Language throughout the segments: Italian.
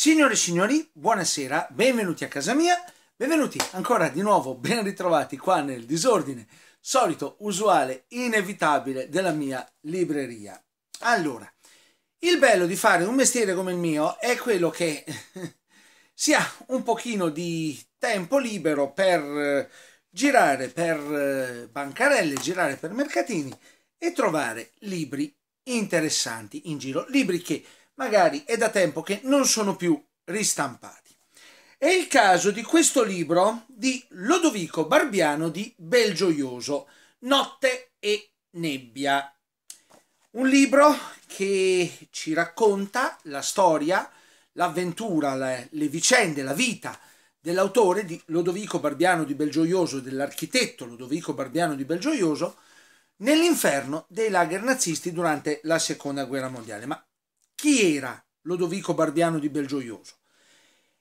Signore e signori, buonasera, benvenuti a casa mia, benvenuti ancora di nuovo, ben ritrovati qua nel disordine solito, usuale, inevitabile della mia libreria. Allora, il bello di fare un mestiere come il mio è quello che si ha un pochino di tempo libero per eh, girare per eh, bancarelle, girare per mercatini e trovare libri interessanti in giro, libri che magari è da tempo che non sono più ristampati. È il caso di questo libro di Lodovico Barbiano di Belgioioso, Notte e nebbia. Un libro che ci racconta la storia, l'avventura, le, le vicende, la vita dell'autore di Lodovico Barbiano di Belgioioso, dell'architetto Lodovico Barbiano di Belgioioso, nell'inferno dei lager nazisti durante la seconda guerra mondiale. Ma chi era Lodovico Barbiano di Belgioioso?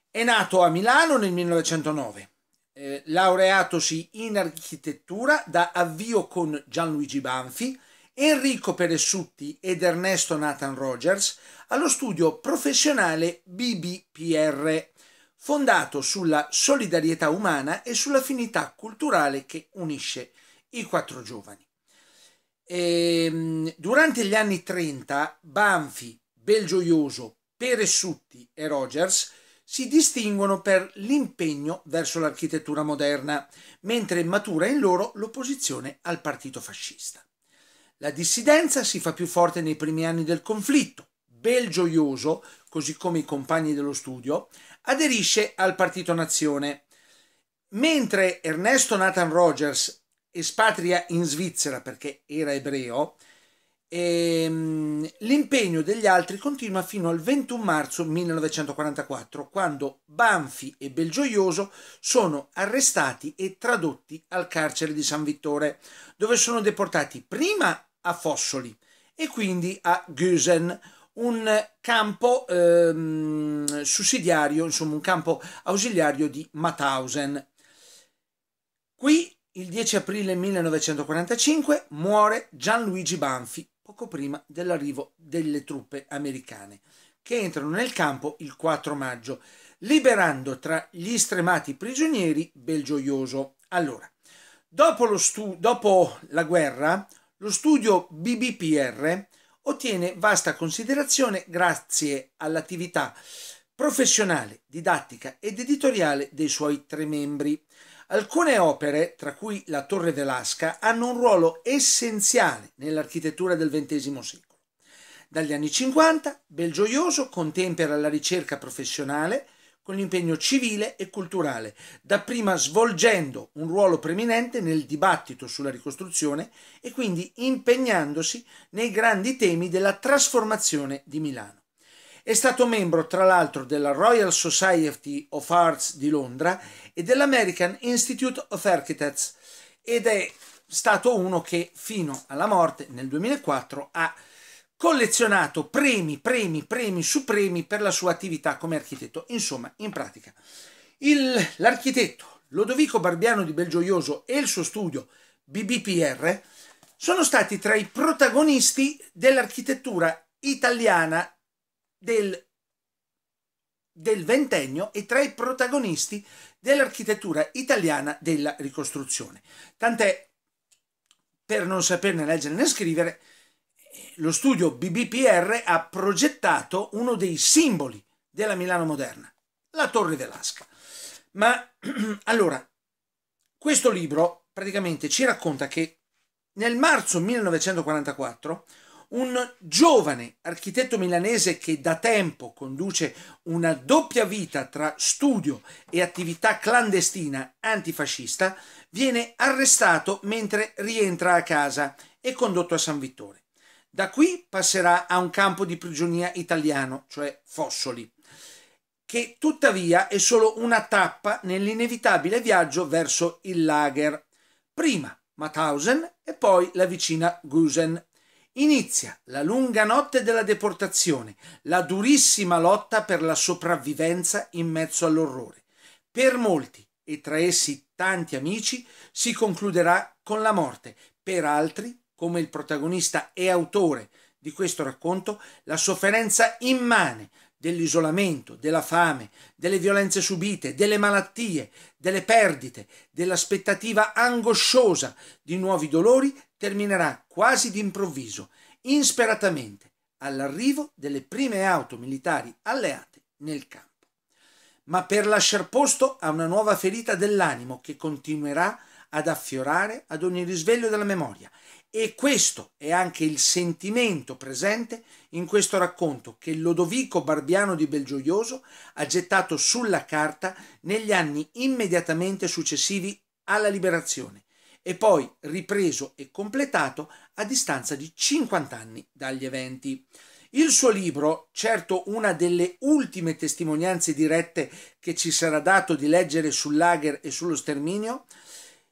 È nato a Milano nel 1909, eh, laureatosi in architettura da avvio con Gianluigi Banfi, Enrico Peressutti ed Ernesto Nathan Rogers allo studio professionale BBPR, fondato sulla solidarietà umana e sull'affinità culturale che unisce i quattro giovani. E, ehm, durante gli anni 30 Banfi, Belgioioso, Peressutti e Rogers si distinguono per l'impegno verso l'architettura moderna, mentre matura in loro l'opposizione al partito fascista. La dissidenza si fa più forte nei primi anni del conflitto. Belgioioso, così come i compagni dello studio, aderisce al Partito Nazione, mentre Ernesto Nathan Rogers espatria in Svizzera perché era ebreo, Ehm, l'impegno degli altri continua fino al 21 marzo 1944, quando Banfi e Belgioioso sono arrestati e tradotti al carcere di San Vittore, dove sono deportati prima a Fossoli e quindi a Gösen, un campo ehm, sussidiario, insomma un campo ausiliario di Mauthausen. Qui il 10 aprile 1945 muore Gianluigi Banfi, poco prima dell'arrivo delle truppe americane, che entrano nel campo il 4 maggio, liberando tra gli stremati prigionieri Belgioioso. Allora, dopo, stu- dopo la guerra, lo studio BBPR ottiene vasta considerazione grazie all'attività professionale, didattica ed editoriale dei suoi tre membri. Alcune opere, tra cui la Torre d'Elasca, hanno un ruolo essenziale nell'architettura del XX secolo. Dagli anni 50, Belgioioso contempera la ricerca professionale con l'impegno civile e culturale, dapprima svolgendo un ruolo preminente nel dibattito sulla ricostruzione e quindi impegnandosi nei grandi temi della trasformazione di Milano. È stato membro, tra l'altro, della Royal Society of Arts di Londra e dell'American Institute of Architects ed è stato uno che fino alla morte nel 2004 ha collezionato premi, premi, premi su premi per la sua attività come architetto. Insomma, in pratica, l'architetto Lodovico Barbiano di Belgioioso e il suo studio BBPR sono stati tra i protagonisti dell'architettura italiana del, del ventennio e tra i protagonisti dell'architettura italiana della ricostruzione. Tant'è per non saperne leggere né scrivere, eh, lo studio BBPR ha progettato uno dei simboli della Milano moderna, la Torre Velasca. Ma allora, questo libro praticamente ci racconta che nel marzo 1944 un giovane architetto milanese che da tempo conduce una doppia vita tra studio e attività clandestina antifascista, viene arrestato mentre rientra a casa e condotto a San Vittore. Da qui passerà a un campo di prigionia italiano, cioè Fossoli, che tuttavia è solo una tappa nell'inevitabile viaggio verso il lager. Prima Mauthausen e poi la vicina Gusen Inizia la lunga notte della deportazione, la durissima lotta per la sopravvivenza in mezzo all'orrore. Per molti, e tra essi tanti amici, si concluderà con la morte. Per altri, come il protagonista e autore di questo racconto, la sofferenza immane dell'isolamento, della fame, delle violenze subite, delle malattie, delle perdite, dell'aspettativa angosciosa di nuovi dolori terminerà quasi d'improvviso, insperatamente, all'arrivo delle prime auto militari alleate nel campo. Ma per lasciar posto a una nuova ferita dell'animo che continuerà ad affiorare ad ogni risveglio della memoria. E questo è anche il sentimento presente in questo racconto che Lodovico Barbiano di Belgioioso ha gettato sulla carta negli anni immediatamente successivi alla liberazione e poi ripreso e completato a distanza di 50 anni dagli eventi. Il suo libro, certo una delle ultime testimonianze dirette che ci sarà dato di leggere sul lager e sullo sterminio,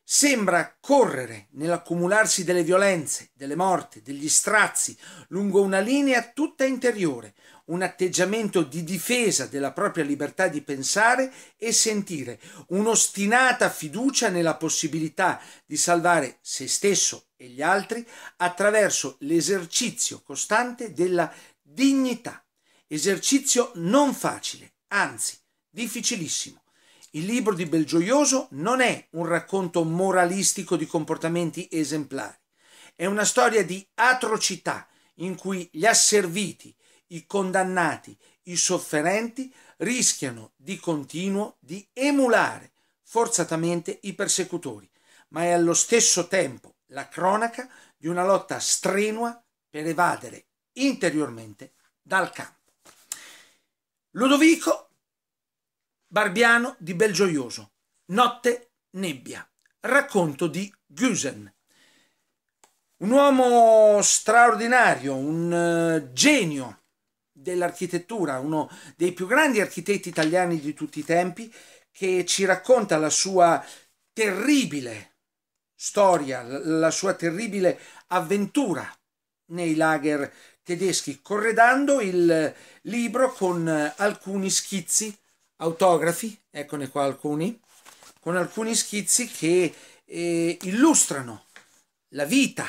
sembra correre nell'accumularsi delle violenze, delle morti, degli strazi, lungo una linea tutta interiore, un atteggiamento di difesa della propria libertà di pensare e sentire, un'ostinata fiducia nella possibilità di salvare se stesso e gli altri attraverso l'esercizio costante della dignità, esercizio non facile, anzi difficilissimo. Il libro di Belgioioso non è un racconto moralistico di comportamenti esemplari, è una storia di atrocità in cui gli asserviti, i condannati, i sofferenti rischiano di continuo di emulare forzatamente i persecutori, ma è allo stesso tempo la cronaca di una lotta strenua per evadere interiormente dal campo. Ludovico Barbiano di Belgioioso, Notte, nebbia, racconto di Gusen. Un uomo straordinario, un eh, genio dell'architettura, uno dei più grandi architetti italiani di tutti i tempi, che ci racconta la sua terribile storia, la sua terribile avventura nei lager tedeschi, corredando il libro con eh, alcuni schizzi autografi, eccone qua alcuni, con alcuni schizzi che eh, illustrano la vita,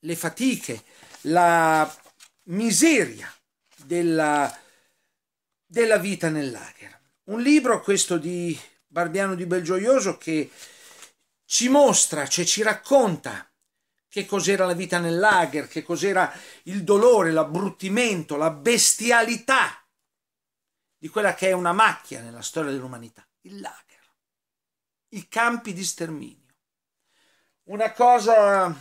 le fatiche, la miseria della, della vita nel lager. Un libro, questo di Barbiano di Belgioioso, che ci mostra, cioè ci racconta che cos'era la vita nel lager, che cos'era il dolore, l'abbruttimento, la bestialità di quella che è una macchia nella storia dell'umanità, il lager, i campi di sterminio. Una cosa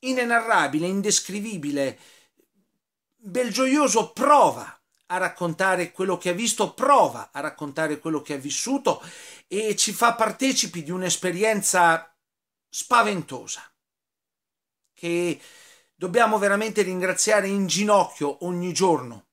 inenarrabile, indescrivibile. bel gioioso prova a raccontare quello che ha visto, prova a raccontare quello che ha vissuto e ci fa partecipi di un'esperienza spaventosa che dobbiamo veramente ringraziare in ginocchio ogni giorno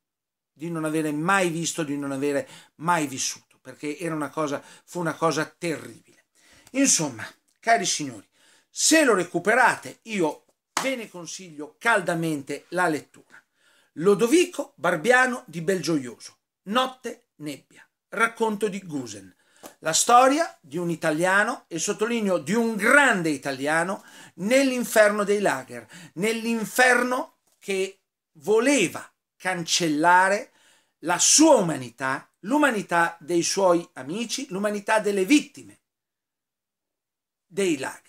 di non avere mai visto, di non avere mai vissuto, perché era una cosa, fu una cosa terribile. Insomma, cari signori, se lo recuperate, io ve ne consiglio caldamente la lettura. Lodovico Barbiano di Belgioioso, Notte nebbia, racconto di Gusen. La storia di un italiano, e sottolineo di un grande italiano, nell'inferno dei lager, nell'inferno che voleva cancellare la sua umanità, l'umanità dei suoi amici, l'umanità delle vittime dei lager.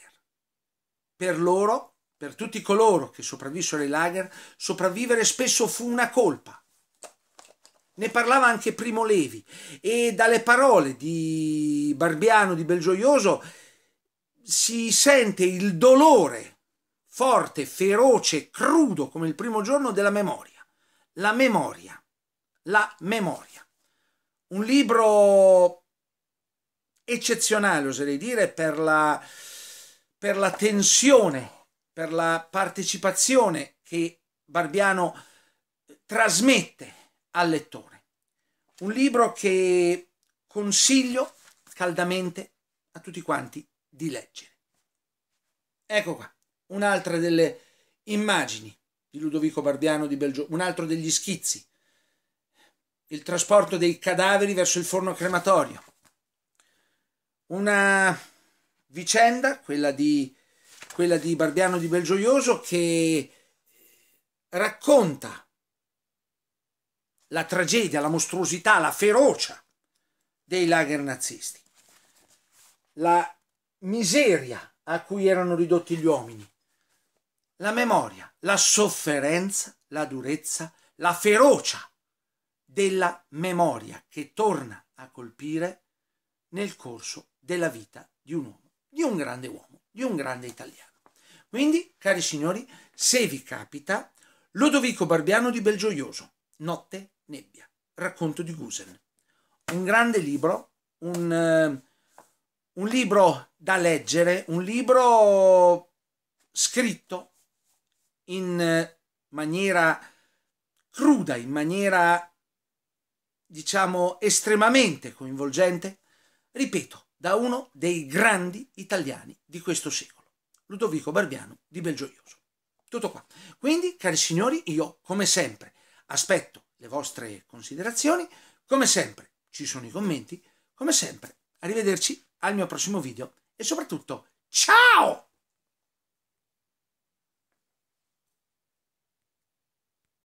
Per loro, per tutti coloro che sopravvissero ai lager, sopravvivere spesso fu una colpa. Ne parlava anche Primo Levi e dalle parole di Barbiano di Belgioioso si sente il dolore forte, feroce, crudo come il primo giorno della memoria. La memoria la memoria. Un libro eccezionale, oserei dire, per la, per la tensione, per la partecipazione che Barbiano trasmette al lettore. Un libro che consiglio caldamente a tutti quanti di leggere. Ecco qua, un'altra delle immagini di Ludovico Barbiano di Belgio, un altro degli schizzi il trasporto dei cadaveri verso il forno crematorio. Una vicenda, quella di, quella di Barbiano di Belgioioso, che racconta la tragedia, la mostruosità, la ferocia dei lager nazisti, la miseria a cui erano ridotti gli uomini, la memoria, la sofferenza, la durezza, la ferocia della memoria che torna a colpire nel corso della vita di un uomo, di un grande uomo, di un grande italiano. Quindi, cari signori, se vi capita, Lodovico Barbiano di Belgioioso, Notte, Nebbia, racconto di Gusen. Un grande libro, un, eh, un libro da leggere, un libro scritto in maniera cruda, in maniera diciamo, estremamente coinvolgente, ripeto, da uno dei grandi italiani di questo secolo, Ludovico Barbiano di Belgioioso. Tutto qua. Quindi, cari signori, io come sempre aspetto le vostre considerazioni, come sempre ci sono i commenti, come sempre arrivederci al mio prossimo video e soprattutto ciao!